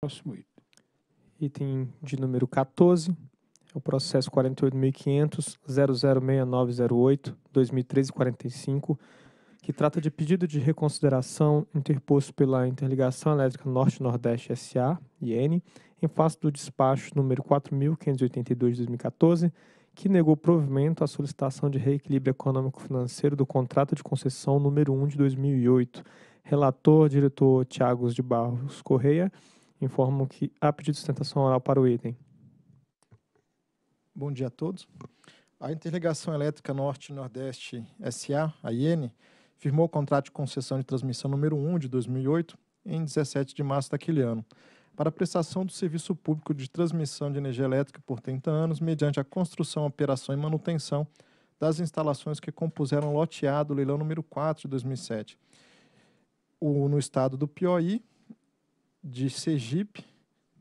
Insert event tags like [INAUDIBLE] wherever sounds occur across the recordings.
Próximo item. Item de número 14, é o processo 48.500.006908-2013-45, que trata de pedido de reconsideração interposto pela Interligação Elétrica Norte-Nordeste SA, IN, em face do despacho número 4.582-2014, que negou provimento à solicitação de reequilíbrio econômico-financeiro do contrato de concessão número 1 de 2008. Relator, diretor Tiagos de Barros Correia, Informo que há pedido de sustentação oral para o item. Bom dia a todos. A Interligação Elétrica Norte Nordeste SA, a IEN, firmou o contrato de concessão de transmissão número 1 de 2008 em 17 de março daquele ano, para a prestação do serviço público de transmissão de energia elétrica por 30 anos, mediante a construção, operação e manutenção das instalações que compuseram o loteado leilão número 4 de 2007, o, no estado do Piauí, de Sergipe,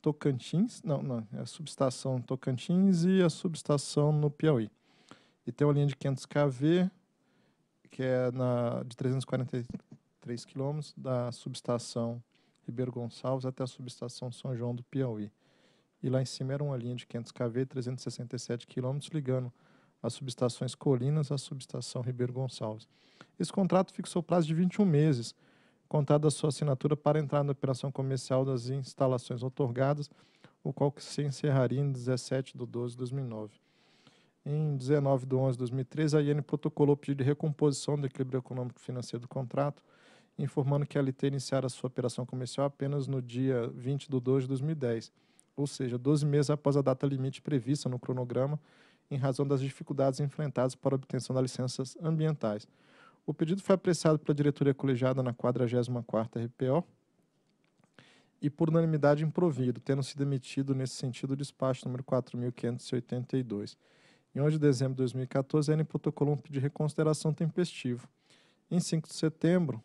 Tocantins, não, não, é a subestação Tocantins e a subestação no Piauí. E tem uma linha de 500 kV, que é na, de 343 quilômetros, da subestação Ribeiro Gonçalves até a subestação São João do Piauí. E lá em cima era uma linha de 500 kV, 367 quilômetros, ligando as subestações Colinas à subestação Ribeiro Gonçalves. Esse contrato fixou prazo de 21 meses, contada a sua assinatura para entrar na operação comercial das instalações otorgadas, o qual se encerraria em 17 de 12 de 2009. Em 19 de 11 de 2013, a IN protocolou o pedido de recomposição do equilíbrio econômico financeiro do contrato, informando que a LT iniciara sua operação comercial apenas no dia 20 de 12 de 2010, ou seja, 12 meses após a data limite prevista no cronograma, em razão das dificuldades enfrentadas para a obtenção das licenças ambientais, o pedido foi apreciado pela diretoria colegiada na 44ª RPO e por unanimidade improvido, tendo sido emitido nesse sentido o despacho número 4582. Em 11 de dezembro de 2014, a N protocolou um pedido de reconsideração tempestivo. Em 5 de setembro,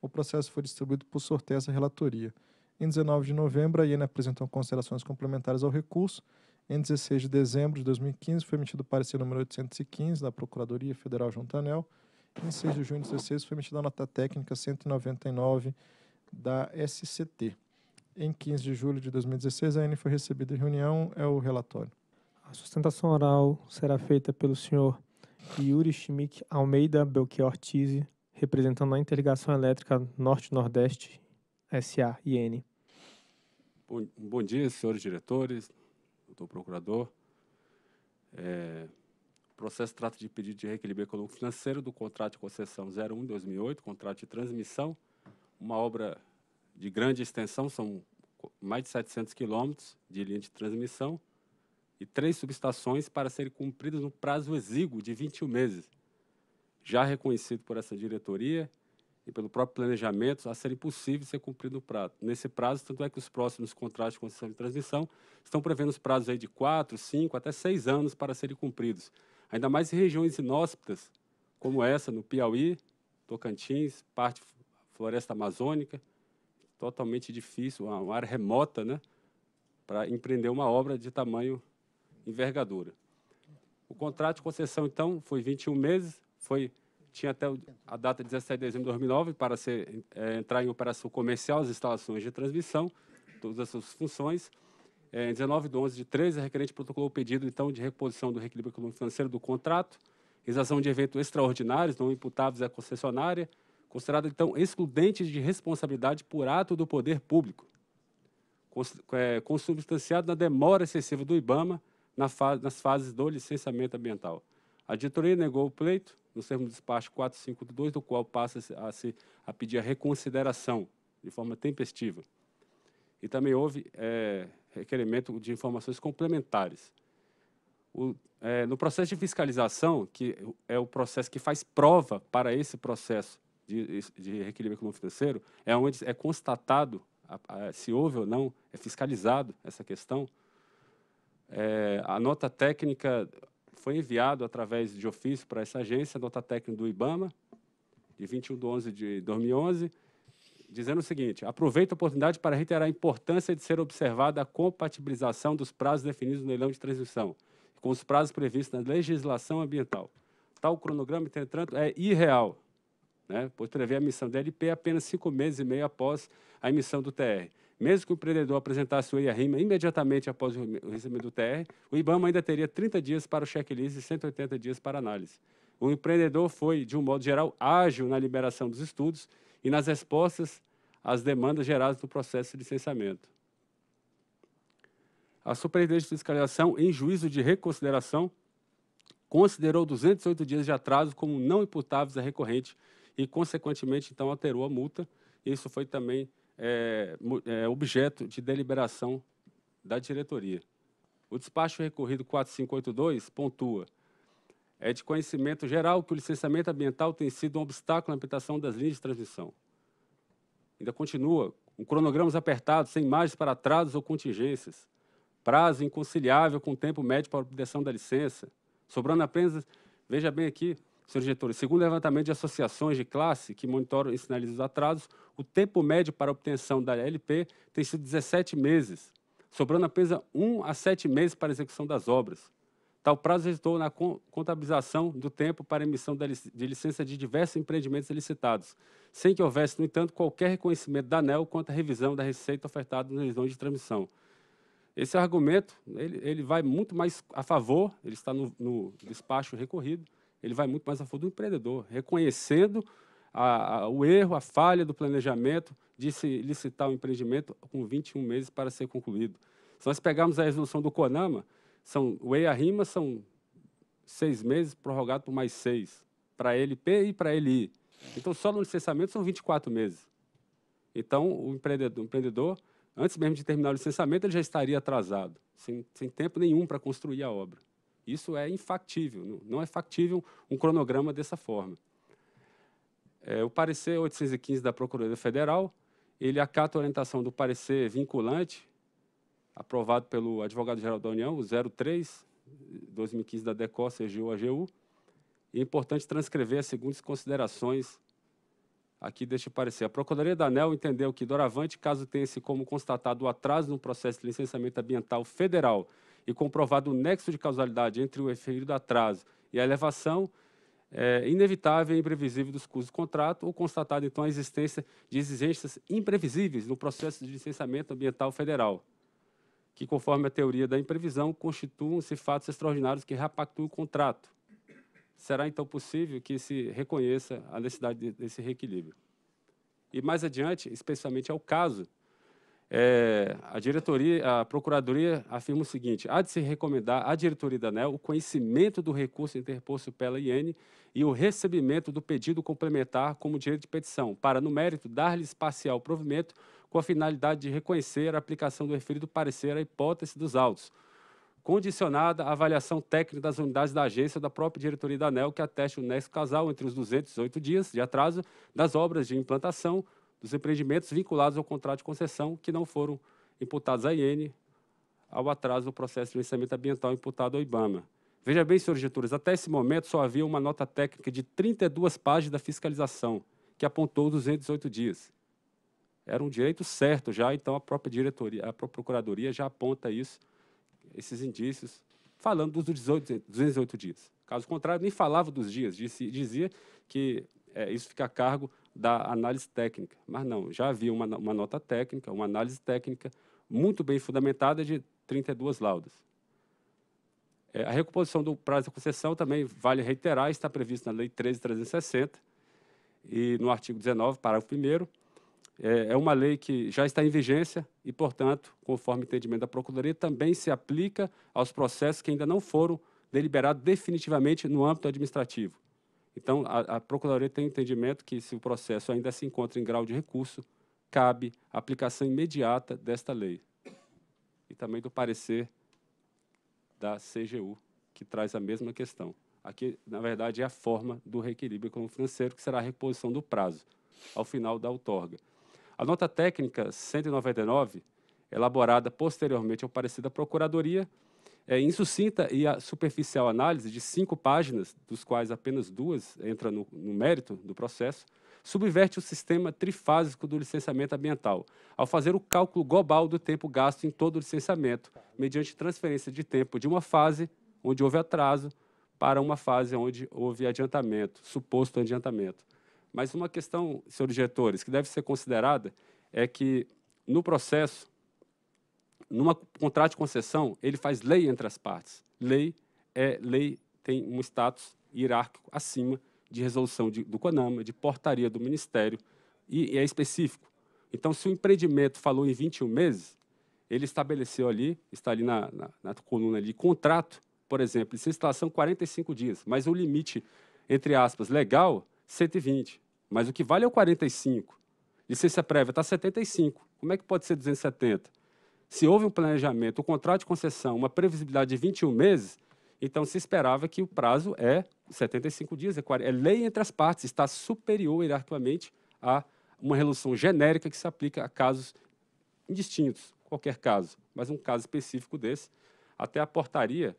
o processo foi distribuído por sorteio à relatoria. Em 19 de novembro, a IEN apresentou considerações complementares ao recurso. Em 16 de dezembro de 2015, foi emitido o parecer número 815 da Procuradoria Federal Juntanel. Em 6 de junho de 2016, foi emitida a nota técnica 199 da SCT. Em 15 de julho de 2016, a N foi recebida em reunião, é o relatório. A sustentação oral será feita pelo senhor Yuri Schmick Almeida Belchior Tise, representando a Interligação Elétrica Norte-Nordeste, SA e N. Bom, bom dia, senhores diretores, doutor procurador. É, o processo trata de pedido de reequilíbrio econômico financeiro do contrato de concessão 01-2008, contrato de transmissão, uma obra de grande extensão, são mais de 700 quilômetros de linha de transmissão e três subestações para serem cumpridas no prazo exíguo de 21 meses, já reconhecido por essa diretoria e pelo próprio planejamento a ser impossível ser cumprido no prazo. Nesse prazo, tanto é que os próximos contratos de concessão de transmissão estão prevendo os prazos aí de 4, 5, até 6 anos para serem cumpridos ainda mais em regiões inóspitas, como essa no Piauí, Tocantins, parte floresta amazônica, totalmente difícil, uma, área remota, né, para empreender uma obra de tamanho envergadura. O contrato de concessão, então, foi 21 meses, foi tinha até a data 17 de dezembro de 2009 para ser, é, entrar em operação comercial as instalações de transmissão, todas as suas funções é, 19 de 11 de 13, a requerente protocolou o pedido, então, de reposição do reequilíbrio econômico financeiro do contrato, realização de eventos extraordinários não imputáveis à é concessionária, considerada, então, excludente de responsabilidade por ato do poder público, é, consubstanciado na demora excessiva do IBAMA na fa nas fases do licenciamento ambiental. A diretoria negou o pleito, no termo do despacho 452, do qual passa a, se, a pedir a reconsideração de forma tempestiva. E também houve... É, requerimento de informações complementares. O, é, no processo de fiscalização, que é o processo que faz prova para esse processo de, de reequilíbrio econômico-financeiro, é onde é constatado a, a, se houve ou não, é fiscalizado essa questão. É, a nota técnica foi enviada através de ofício para essa agência, a nota técnica do IBAMA, de 21 de 11 de 2011, dizendo o seguinte, aproveito a oportunidade para reiterar a importância de ser observada a compatibilização dos prazos definidos no leilão de transmissão com os prazos previstos na legislação ambiental. Tal cronograma, entretanto, é irreal, né, pois prevê a emissão da LP apenas cinco meses e meio após a emissão do TR. Mesmo que o empreendedor apresentasse o irima rima imediatamente após o recebimento do TR, o IBAMA ainda teria 30 dias para o checklist e 180 dias para análise. O empreendedor foi, de um modo geral, ágil na liberação dos estudos e nas respostas as demandas geradas no processo de licenciamento. A Superintendência de Fiscalização, em juízo de reconsideração, considerou 208 dias de atraso como não imputáveis à recorrente e, consequentemente, então, alterou a multa. Isso foi também é, é, objeto de deliberação da diretoria. O despacho recorrido 4582 pontua é de conhecimento geral que o licenciamento ambiental tem sido um obstáculo à implantação das linhas de transmissão ainda continua, com cronogramas apertados, sem margens para atrasos ou contingências, prazo inconciliável com o tempo médio para obtenção da licença, sobrando apenas, veja bem aqui, senhores diretores, segundo o levantamento de associações de classe que monitoram e sinalizam os atrasos, o tempo médio para obtenção da LP tem sido 17 meses, sobrando apenas 1 a 7 meses para execução das obras. Tal prazo resultou na contabilização do tempo para emissão de licença de diversos empreendimentos licitados, sem que houvesse, no entanto, qualquer reconhecimento da ANEL quanto à revisão da receita ofertada no leilão de transmissão. Esse argumento ele, ele, vai muito mais a favor, ele está no, no, despacho recorrido, ele vai muito mais a favor do empreendedor, reconhecendo a, a, o erro, a falha do planejamento de se licitar o um empreendimento com 21 meses para ser concluído. Se nós pegarmos a resolução do CONAMA, são, o EIA RIMA são seis meses, prorrogado por mais seis, para LP e para LI. Então, só no licenciamento são 24 meses. Então, o empreendedor, o empreendedor, antes mesmo de terminar o licenciamento, ele já estaria atrasado, sem, sem tempo nenhum para construir a obra. Isso é infactível, não é factível um cronograma dessa forma. É, o parecer 815 da Procuradoria Federal, ele acata a orientação do parecer vinculante aprovado pelo advogado-geral da União, o 03, 2015 da DECO, CGU, AGU. é importante transcrever as seguintes considerações aqui deste parecer. A Procuradoria da ANEL entendeu que, doravante, caso tenha-se como constatado o atraso no processo de licenciamento ambiental federal e comprovado o nexo de causalidade entre o referido atraso e a elevação, é, inevitável e imprevisível dos custos do contrato ou constatado então, a existência de exigências imprevisíveis no processo de licenciamento ambiental federal que, conforme a teoria da imprevisão, constituam-se fatos extraordinários que repactuam o contrato. Será então possível que se reconheça a necessidade desse reequilíbrio. E mais adiante, especialmente ao caso, é, a diretoria, a procuradoria afirma o seguinte: há de se recomendar à diretoria da ANEL o conhecimento do recurso interposto pela IN e o recebimento do pedido complementar como direito de petição, para, no mérito, dar-lhes parcial provimento com a finalidade de reconhecer a aplicação do referido parecer à hipótese dos autos, condicionada à avaliação técnica das unidades da agência da própria diretoria da ANEL, que ateste o nexo casal entre os 208 dias de atraso das obras de implantação dos empreendimentos vinculados ao contrato de concessão que não foram imputados à IN ao atraso do processo de licenciamento ambiental imputado ao IBAMA. Veja bem, senhores diretores, até esse momento só havia uma nota técnica de 32 páginas da fiscalização, que apontou 208 dias era um direito certo já, então a própria diretoria, a própria procuradoria já aponta isso, esses indícios, falando dos 18, 208 dias. Caso contrário, nem falava dos dias, disse, dizia que é, isso fica a cargo da análise técnica. Mas não, já havia uma, uma nota técnica, uma análise técnica muito bem fundamentada de 32 laudas. É, a recomposição do prazo de concessão também vale reiterar, está previsto na Lei 13.360 e no artigo 19, parágrafo 1 é, é uma lei que já está em vigência e, portanto, conforme o entendimento da Procuradoria, também se aplica aos processos que ainda não foram deliberados definitivamente no âmbito administrativo. Então, a, a Procuradoria tem entendimento que, se o processo ainda se encontra em grau de recurso, cabe a aplicação imediata desta lei. E também do parecer da CGU, que traz a mesma questão. Aqui, na verdade, é a forma do reequilíbrio econômico financeiro, que será a reposição do prazo ao final da outorga. A nota técnica 199, elaborada posteriormente ao parecer da Procuradoria, é insucinta e a superficial análise de cinco páginas, dos quais apenas duas entram no, no mérito do processo, subverte o sistema trifásico do licenciamento ambiental, ao fazer o cálculo global do tempo gasto em todo o licenciamento, mediante transferência de tempo de uma fase onde houve atraso para uma fase onde houve adiantamento, suposto adiantamento. Mas uma questão, senhores diretores, que deve ser considerada é que no processo, numa contrato de concessão, ele faz lei entre as partes. Lei é lei tem um status hierárquico acima de resolução de, do CONAMA, de portaria do Ministério, e, e é específico. Então, se o empreendimento falou em 21 meses, ele estabeleceu ali, está ali na, na, na coluna ali, contrato, por exemplo, de instalação 45 dias, mas o limite, entre aspas, legal, 120. Mas o que vale é o 45. Licença prévia está 75. Como é que pode ser 270? Se houve um planejamento, um contrato de concessão, uma previsibilidade de 21 meses, então se esperava que o prazo é 75 dias, é, 40, é lei entre as partes, está superior hierarquicamente a uma resolução genérica que se aplica a casos indistintos, qualquer caso, mas um caso específico desse, até a portaria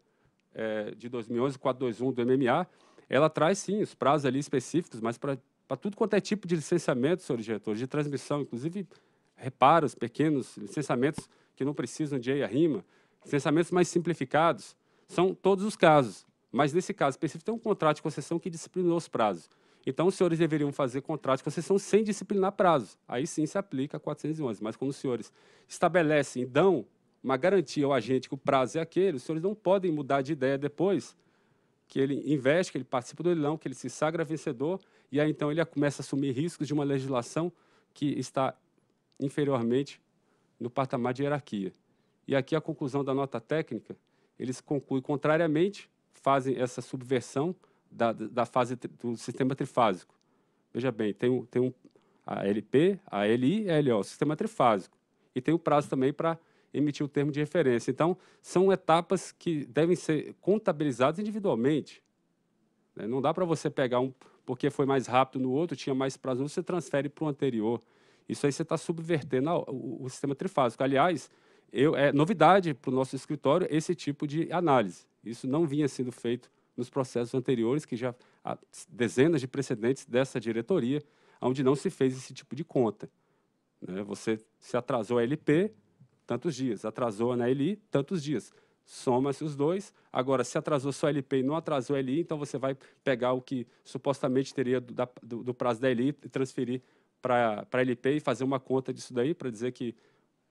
é, de 2011, 421 do MMA, ela traz sim os prazos ali específicos, mas para para tudo quanto é tipo de licenciamento, senhor diretor, de transmissão, inclusive reparos pequenos, licenciamentos que não precisam de EIA RIMA, licenciamentos mais simplificados, são todos os casos. Mas nesse caso específico tem um contrato de concessão que disciplinou os prazos. Então, os senhores deveriam fazer contrato de concessão sem disciplinar prazos. Aí sim se aplica a 411. Mas quando os senhores estabelecem e dão uma garantia ao agente que o prazo é aquele, os senhores não podem mudar de ideia depois que ele investe, que ele participa do leilão, que ele se sagra vencedor, e aí então ele começa a assumir riscos de uma legislação que está inferiormente no patamar de hierarquia. E aqui a conclusão da nota técnica, eles concluem contrariamente, fazem essa subversão da, da fase do sistema trifásico. Veja bem, tem, um, tem um, a LP, a LI e a LO, sistema trifásico. E tem o um prazo também para emitir o termo de referência. Então, são etapas que devem ser contabilizadas individualmente. Né? Não dá para você pegar um porque foi mais rápido no outro, tinha mais prazo, você transfere para o anterior. Isso aí você está subvertendo o, o, sistema trifásico. Aliás, eu, é novidade para o nosso escritório esse tipo de análise. Isso não vinha sendo feito nos processos anteriores, que já há dezenas de precedentes dessa diretoria, onde não se fez esse tipo de conta. Né? Você se atrasou a LP, tantos dias. Atrasou na LI tantos dias. Soma-se os dois. Agora, se atrasou só a LP e não atrasou a LI então você vai pegar o que supostamente teria do, da, do, do prazo da LI e transferir para a LP e fazer uma conta disso daí para dizer que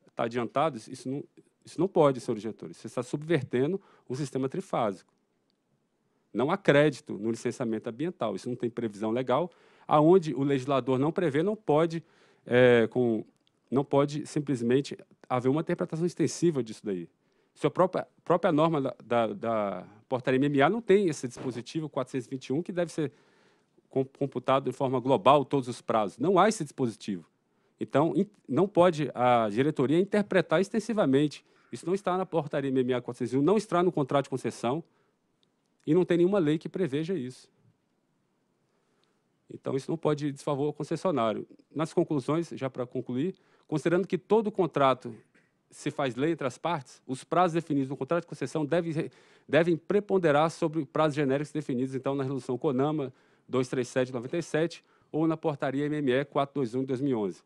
está adiantado. Isso não, isso não pode, senhor diretor. Você está subvertendo o sistema trifásico. Não há crédito no licenciamento ambiental. Isso não tem previsão legal. Aonde o legislador não prevê, não pode, é, com, não pode simplesmente haver uma interpretação extensiva disso daí. a própria, própria norma da, da, da portaria MMA não tem esse dispositivo 421 que deve ser computado de forma global todos os prazos. Não há esse dispositivo. Então, não pode a diretoria interpretar extensivamente. Isso não está na portaria MMA 401, não está no contrato de concessão e não tem nenhuma lei que preveja isso. Então, isso não pode desfavor o concessionário. Nas conclusões, já para concluir, Considerando que todo contrato se faz lei entre as partes, os prazos definidos no contrato de concessão devem, devem preponderar sobre prazos genéricos definidos, então, na Resolução CONAMA 237 97 ou na Portaria MME 421 de 2011.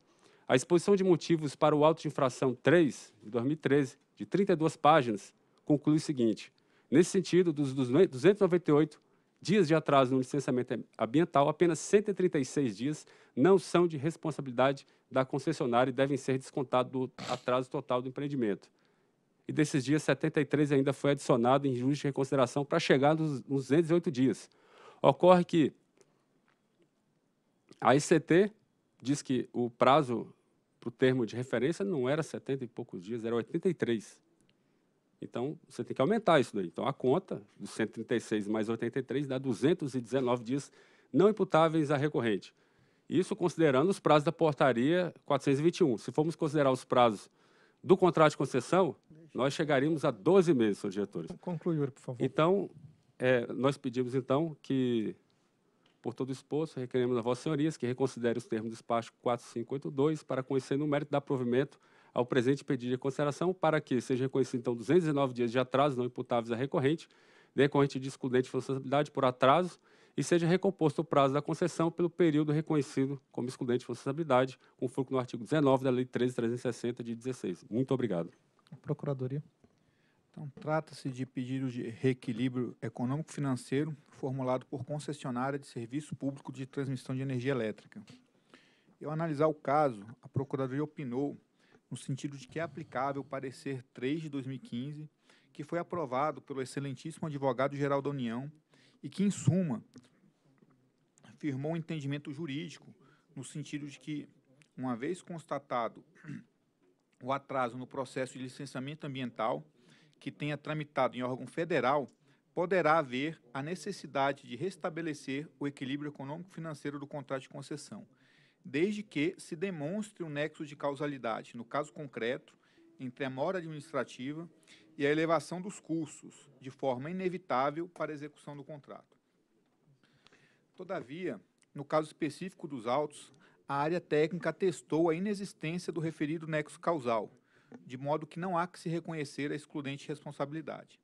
A exposição de motivos para o auto de infração 3, de 2013, de 32 páginas, conclui o seguinte. Nesse sentido, dos 298 Dias de atraso no licenciamento ambiental, apenas 136 dias, não são de responsabilidade da concessionária e devem ser descontados do atraso total do empreendimento. E desses dias, 73 ainda foi adicionado em juízo de reconsideração para chegar nos 208 dias. Ocorre que a ICT diz que o prazo para o termo de referência não era 70 e poucos dias, era 83. Então, você tem que aumentar isso daí. Então, a conta dos 136 mais 83 dá 219 dias não imputáveis à recorrente. Isso considerando os prazos da portaria 421. Se formos considerar os prazos do contrato de concessão, nós chegaríamos a 12 meses, senhores diretores. Conclui, por favor. Então, é, nós pedimos, então, que, por todo o exposto, requeremos a vossas senhorias que reconsiderem os termos do despacho 4582 para conhecer no mérito da provimento ao presente pedido de consideração para que seja reconhecido, então, 219 dias de atraso não imputáveis a recorrente, decorrente de excludente de responsabilidade por atraso, e seja recomposto o prazo da concessão pelo período reconhecido como excludente de responsabilidade, fulcro no artigo 19 da Lei 13.360, de 16. Muito obrigado. Procuradoria. Então, trata-se de pedido de reequilíbrio econômico-financeiro formulado por concessionária de serviço público de transmissão de energia elétrica. Eu ao analisar o caso, a Procuradoria opinou no sentido de que é aplicável o parecer 3 de 2015, que foi aprovado pelo excelentíssimo advogado-geral da União e que, em suma, firmou um entendimento jurídico no sentido de que, uma vez constatado [CLEARS THROAT] o atraso no processo de licenciamento ambiental que tenha tramitado em órgão federal, poderá haver a necessidade de restabelecer o equilíbrio econômico-financeiro do contrato de concessão desde que se demonstre um nexo de causalidade, no caso concreto, entre a mora administrativa e a elevação dos custos, de forma inevitável para a execução do contrato. Todavia, no caso específico dos autos, a área técnica atestou a inexistência do referido nexo causal, de modo que não há que se reconhecer a excludente responsabilidade.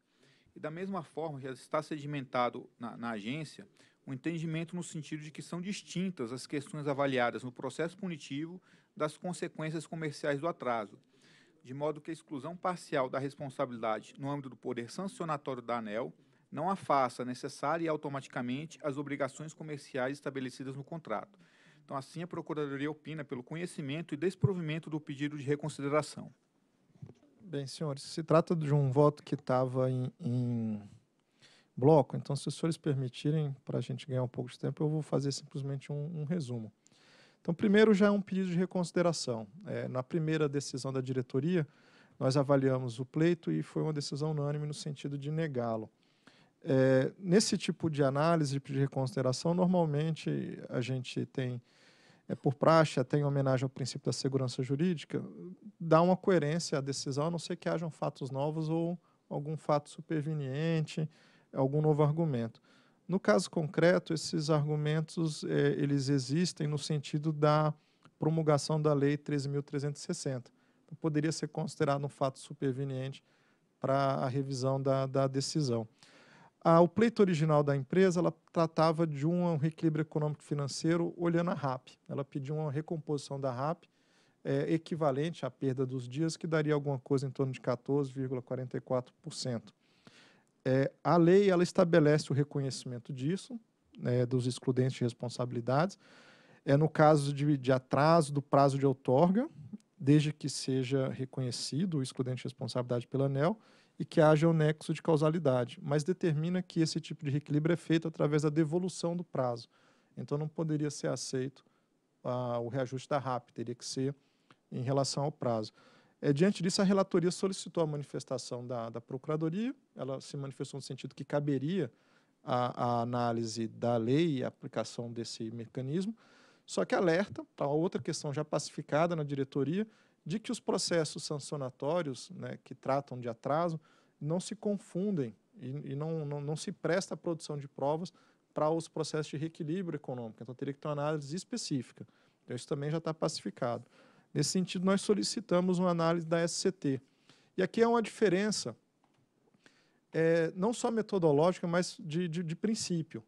E da mesma forma, já está sedimentado na, na agência um entendimento no sentido de que são distintas as questões avaliadas no processo punitivo das consequências comerciais do atraso, de modo que a exclusão parcial da responsabilidade no âmbito do poder sancionatório da ANEL não afasta necessária e automaticamente as obrigações comerciais estabelecidas no contrato. Então, assim, a Procuradoria opina pelo conhecimento e desprovimento do pedido de reconsideração. Bem, senhores, se trata de um voto que estava em, em bloco. Então, se os senhores permitirem, para a gente ganhar um pouco de tempo, eu vou fazer simplesmente um, um resumo. Então, primeiro já é um pedido de reconsideração. É, na primeira decisão da diretoria, nós avaliamos o pleito e foi uma decisão unânime no sentido de negá-lo. É, nesse tipo de análise de reconsideração, normalmente a gente tem, é, por praxe, até em homenagem ao princípio da segurança jurídica, dá uma coerência à decisão, a não ser que hajam fatos novos ou algum fato superveniente, algum novo argumento. No caso concreto, esses argumentos é, eles existem no sentido da promulgação da Lei 13.360. Então, poderia ser considerado um fato superveniente para a revisão da, da decisão. Ah, o pleito original da empresa ela tratava de um reequilíbrio econômico-financeiro olhando a RAP. Ela pediu uma recomposição da RAP é, equivalente à perda dos dias, que daria alguma coisa em torno de 14,44% é, a lei ela estabelece o reconhecimento disso, né, dos excludentes de responsabilidades, é no caso de, de atraso do prazo de outorga, desde que seja reconhecido o excludente de responsabilidade pela ANEL e que haja o um nexo de causalidade, mas determina que esse tipo de reequilíbrio é feito através da devolução do prazo. Então, não poderia ser aceito ah, o reajuste da RAP, teria que ser em relação ao prazo. É, diante disso, a relatoria solicitou a manifestação da, da Procuradoria, ela se manifestou no sentido que caberia a, a análise da lei e a aplicação desse mecanismo, só que alerta para outra questão já pacificada na diretoria, de que os processos sancionatórios né, que tratam de atraso não se confundem e, e não, não, não, se presta a produção de provas para os processos de reequilíbrio econômico. Então, teria que ter uma análise específica. Então, isso também já está pacificado. Nesse sentido, nós solicitamos uma análise da SCT. E aqui é uma diferença, é, não só metodológica, mas de, de, de princípio.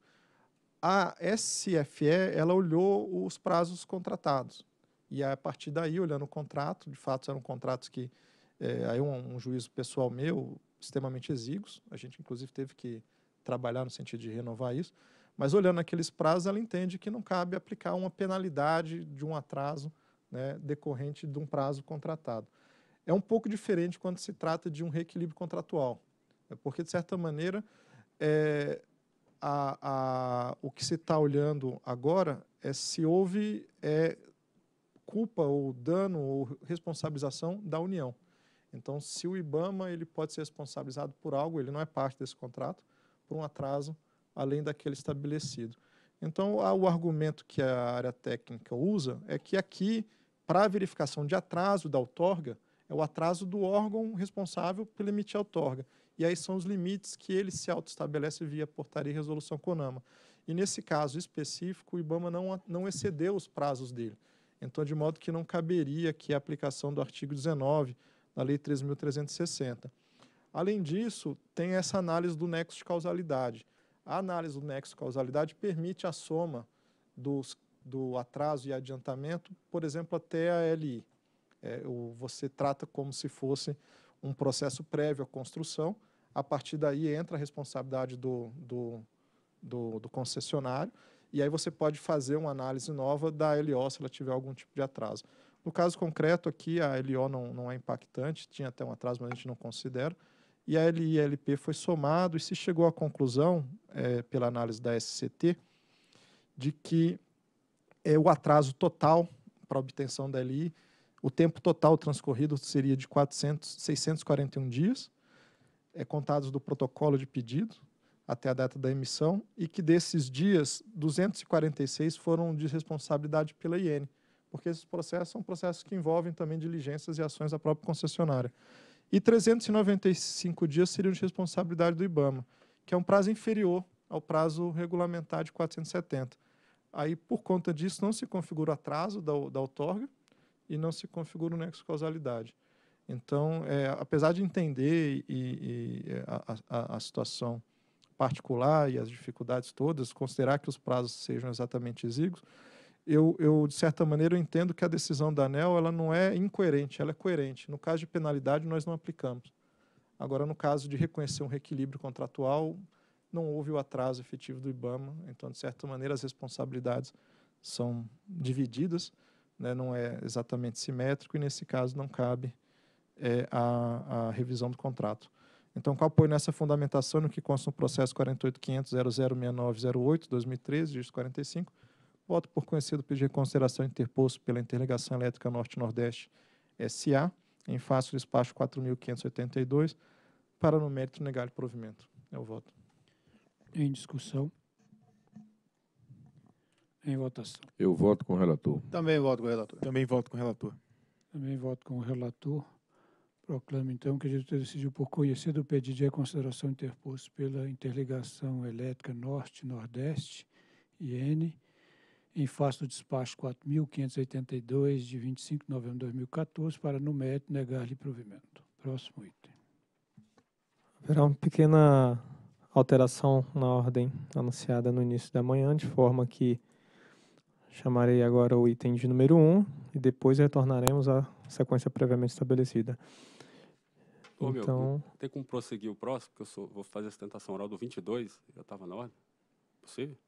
A SFE, ela olhou os prazos contratados. E a partir daí, olhando o contrato, de fato eram contratos que, é, aí um, um, juízo pessoal meu, extremamente exíguos, a gente inclusive teve que trabalhar no sentido de renovar isso, mas olhando aqueles prazos, ela entende que não cabe aplicar uma penalidade de um atraso né, decorrente de um prazo contratado. É um pouco diferente quando se trata de um reequilíbrio contratual, né, porque, de certa maneira, é, a, a, o que se está olhando agora é se houve é, culpa ou dano ou responsabilização da União. Então, se o IBAMA ele pode ser responsabilizado por algo, ele não é parte desse contrato, por um atraso além daquele estabelecido. Então, o argumento que a área técnica usa é que aqui, para a verificação de atraso da outorga, é o atraso do órgão responsável pelo emitir a outorga. E aí são os limites que ele se autoestabelece via portaria e resolução CONAMA. E nesse caso específico, o IBAMA não, não excedeu os prazos dele. Então, de modo que não caberia aqui a aplicação do artigo 19 da Lei 3.360. Além disso, tem essa análise do nexo de causalidade. A análise do nexo causalidade permite a soma dos, do atraso e adiantamento, por exemplo, até a LI. É, o, você trata como se fosse um processo prévio à construção, a partir daí entra a responsabilidade do, do, do, do concessionário, e aí você pode fazer uma análise nova da LO se ela tiver algum tipo de atraso. No caso concreto aqui, a LO não, não é impactante, tinha até um atraso, mas a gente não considera, e a LILP foi somado e se chegou à conclusão, é, pela análise da SCT, de que é, o atraso total para a obtenção da LI, o tempo total transcorrido seria de 400, 641 dias, é, contados do protocolo de pedido até a data da emissão, e que desses dias, 246 foram de responsabilidade pela IN, porque esses processos são processos que envolvem também diligências e ações da própria concessionária. E 395 dias seriam de responsabilidade do IBAMA, que é um prazo inferior ao prazo regulamentar de 470. Aí, por conta disso, não se configura atraso da, da outorga e não se configura o nexo causalidade. Então, é, apesar de entender e, e é, a, a, a, situação particular e as dificuldades todas, considerar que os prazos sejam exatamente exíguos, eu, eu, de certa maneira, eu entendo que a decisão da ANEL ela não é incoerente, ela é coerente. No caso de penalidade, nós não aplicamos. Agora, no caso de reconhecer um reequilíbrio contratual, não houve o atraso efetivo do IBAMA, então, de certa maneira, as responsabilidades são divididas, né? não é exatamente simétrico e, nesse caso, não cabe é, a, a, revisão do contrato. Então, com apoio nessa fundamentação, no que consta no processo 48.500.006908, 2013, dígito 45, voto por conhecido pedido de reconsideração interposto pela Interligação Elétrica Norte-Nordeste SA, em face do despacho 4.582, para no mérito negar o provimento. É o voto. Em discussão. Em votação. Eu voto com o relator. Também voto com o relator. Também voto com o relator. Também voto com o relator. Proclamo, então, que a diretoria decidiu por conhecer do pedido de reconsideração interposto pela Interligação Elétrica Norte-Nordeste, IN, em face do despacho 4.582, de 25 de novembro de 2014, para, no mérito, negar-lhe provimento. Próximo item. Haverá uma pequena alteração na ordem anunciada no início da manhã, de forma que chamarei agora o item de número 1 e depois retornaremos à sequência previamente estabelecida. Ô, então, meu, tem como prosseguir o próximo, porque eu sou, vou fazer a sustentação oral do 22, já estava na ordem? Possível?